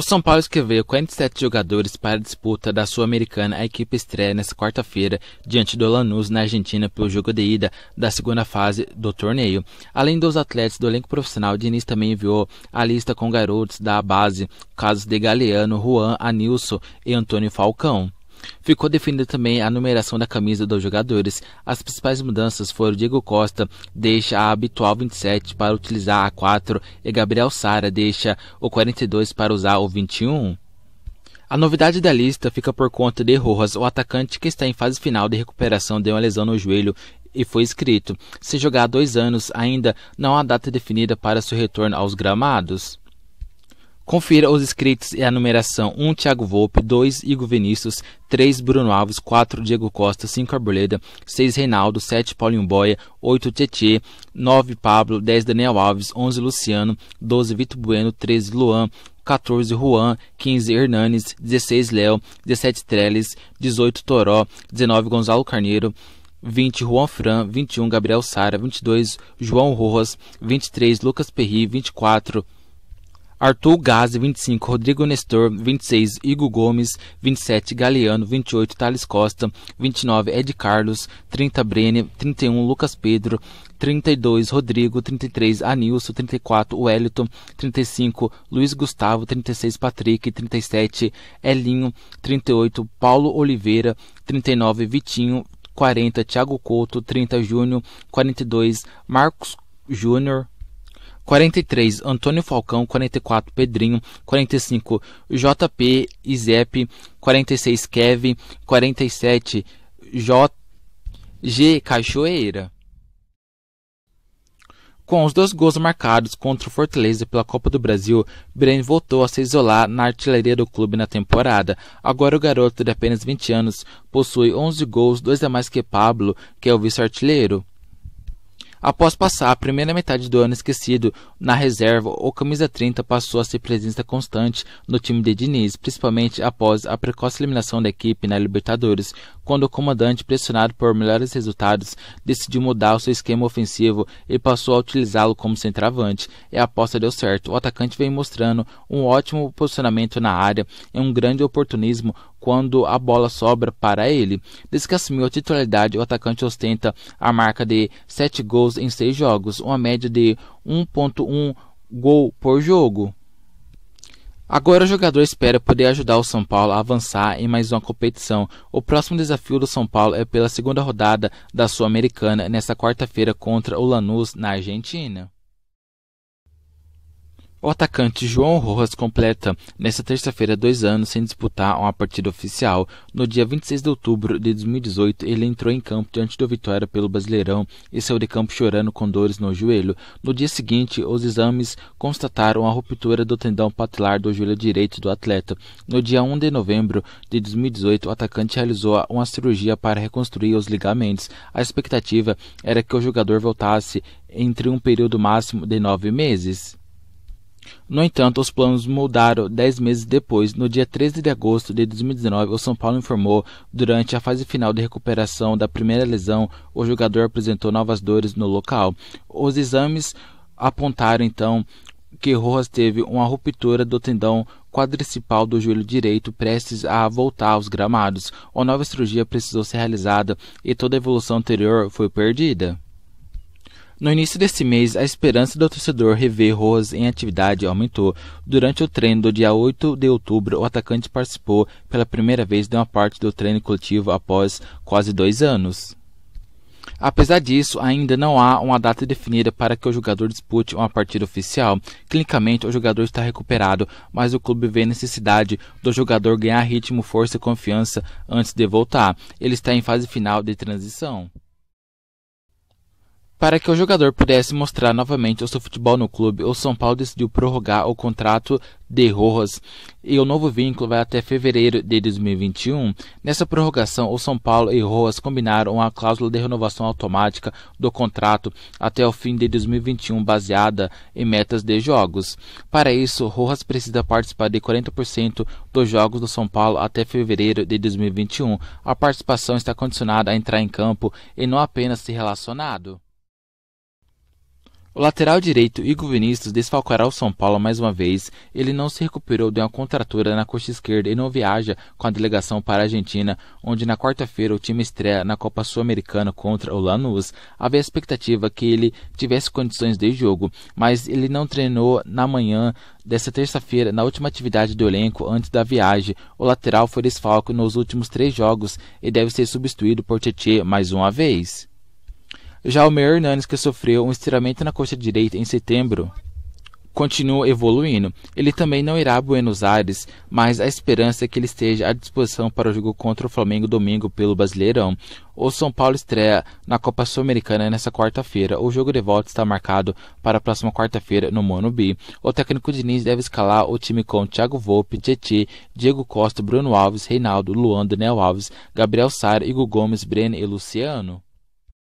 O São Paulo escreveu 47 jogadores para a disputa da Sul-Americana. A equipe estreia nesta quarta-feira diante do Lanús, na Argentina, pelo jogo de ida da segunda fase do torneio. Além dos atletas do elenco profissional, Diniz também enviou a lista com garotos da base, casos de Galeano, Juan, Anilson e Antônio Falcão. Ficou definida também a numeração da camisa dos jogadores. As principais mudanças foram Diego Costa deixa a habitual 27 para utilizar a 4 e Gabriel Sara deixa o 42 para usar o 21. A novidade da lista fica por conta de Rojas, o atacante que está em fase final de recuperação de uma lesão no joelho e foi escrito: se jogar dois anos ainda, não há data definida para seu retorno aos gramados. Confira os inscritos e a numeração 1 Thiago Volpe, 2 Igor Vinícius, 3 Bruno Alves, 4 Diego Costa, 5 Arboleda, 6 Reinaldo, 7 Paulinho Boia, 8 Tietê, 9 Pablo, 10 Daniel Alves, 11 Luciano, 12 Vitor Bueno, 13 Luan, 14 Juan, 15 Hernanes, 16 Léo, 17 Trellis, 18 Toró, 19 Gonzalo Carneiro, 20 Juan Fran, 21 Gabriel Sara, 22 João Rojas, 23 Lucas Perri, 24 Arthur Gaze 25, Rodrigo Nestor, 26, Igor Gomes, 27, Galeano, 28, Thales Costa, 29, Ed Carlos, 30, Brene, 31, Lucas Pedro, 32, Rodrigo, 33, Anilson, 34, Wellington, 35, Luiz Gustavo, 36, Patrick, 37, Elinho, 38, Paulo Oliveira, 39, Vitinho, 40, Thiago Couto, 30, Júnior, 42, Marcos Júnior, 43, Antônio Falcão, 44, Pedrinho, 45, JP Izep, 46, Kevin, 47, J... G Cachoeira. Com os dois gols marcados contra o Fortaleza pela Copa do Brasil, Breno voltou a se isolar na artilharia do clube na temporada. Agora o garoto de apenas 20 anos possui 11 gols, dois a mais que Pablo, que é o vice-artilheiro. Após passar a primeira metade do ano esquecido na reserva, o camisa 30 passou a ser presença constante no time de Diniz, principalmente após a precoce eliminação da equipe na Libertadores, quando o comandante, pressionado por melhores resultados, decidiu mudar o seu esquema ofensivo e passou a utilizá-lo como centroavante. E a aposta deu certo. O atacante vem mostrando um ótimo posicionamento na área e um grande oportunismo quando a bola sobra para ele. Desde que assumiu a titularidade, o atacante ostenta a marca de 7 gols gols em seis jogos, uma média de 1.1 gol por jogo. Agora o jogador espera poder ajudar o São Paulo a avançar em mais uma competição. O próximo desafio do São Paulo é pela segunda rodada da Sul-Americana nesta quarta-feira contra o Lanús na Argentina. O atacante João Rojas completa nesta terça-feira dois anos sem disputar uma partida oficial. No dia 26 de outubro de 2018, ele entrou em campo diante do Vitória pelo Brasileirão e saiu de campo chorando com dores no joelho. No dia seguinte, os exames constataram a ruptura do tendão patelar do joelho direito do atleta. No dia 1 de novembro de 2018, o atacante realizou uma cirurgia para reconstruir os ligamentos. A expectativa era que o jogador voltasse entre um período máximo de nove meses. No entanto, os planos mudaram dez meses depois. No dia 13 de agosto de 2019, o São Paulo informou, durante a fase final de recuperação da primeira lesão, o jogador apresentou novas dores no local. Os exames apontaram então que Rojas teve uma ruptura do tendão quadricipal do joelho direito prestes a voltar aos gramados. Uma nova cirurgia precisou ser realizada e toda a evolução anterior foi perdida. No início deste mês, a esperança do torcedor rever Rojas em atividade aumentou. Durante o treino do dia 8 de outubro, o atacante participou pela primeira vez de uma parte do treino coletivo após quase dois anos. Apesar disso, ainda não há uma data definida para que o jogador dispute uma partida oficial. Clinicamente, o jogador está recuperado, mas o clube vê necessidade do jogador ganhar ritmo, força e confiança antes de voltar. Ele está em fase final de transição. Para que o jogador pudesse mostrar novamente o seu futebol no clube, o São Paulo decidiu prorrogar o contrato de Rojas e o novo vínculo vai até fevereiro de 2021. Nessa prorrogação, o São Paulo e Rojas combinaram a cláusula de renovação automática do contrato até o fim de 2021, baseada em metas de jogos. Para isso, Rojas precisa participar de 40% dos jogos do São Paulo até fevereiro de 2021. A participação está condicionada a entrar em campo e não apenas se relacionado. O lateral direito Igor Vinícius desfalcará o São Paulo mais uma vez. Ele não se recuperou de uma contratura na coxa esquerda e não viaja com a delegação para a Argentina, onde na quarta-feira o time estreia na Copa Sul-Americana contra o Lanús. Havia expectativa que ele tivesse condições de jogo, mas ele não treinou na manhã desta terça-feira na última atividade do elenco antes da viagem. O lateral foi desfalco nos últimos três jogos e deve ser substituído por Tietchan mais uma vez. Já o Meir Hernanes, que sofreu um estiramento na coxa direita em setembro, continua evoluindo. Ele também não irá a Buenos Aires, mas a esperança é que ele esteja à disposição para o jogo contra o Flamengo domingo pelo Brasileirão. O São Paulo estreia na Copa Sul-Americana nesta quarta-feira. O jogo de volta está marcado para a próxima quarta-feira no B. O técnico Diniz deve escalar o time com Thiago Volpe, Tietê, Diego Costa, Bruno Alves, Reinaldo, Luan, Daniel Alves, Gabriel Sara, Igor Gomes, Breno e Luciano.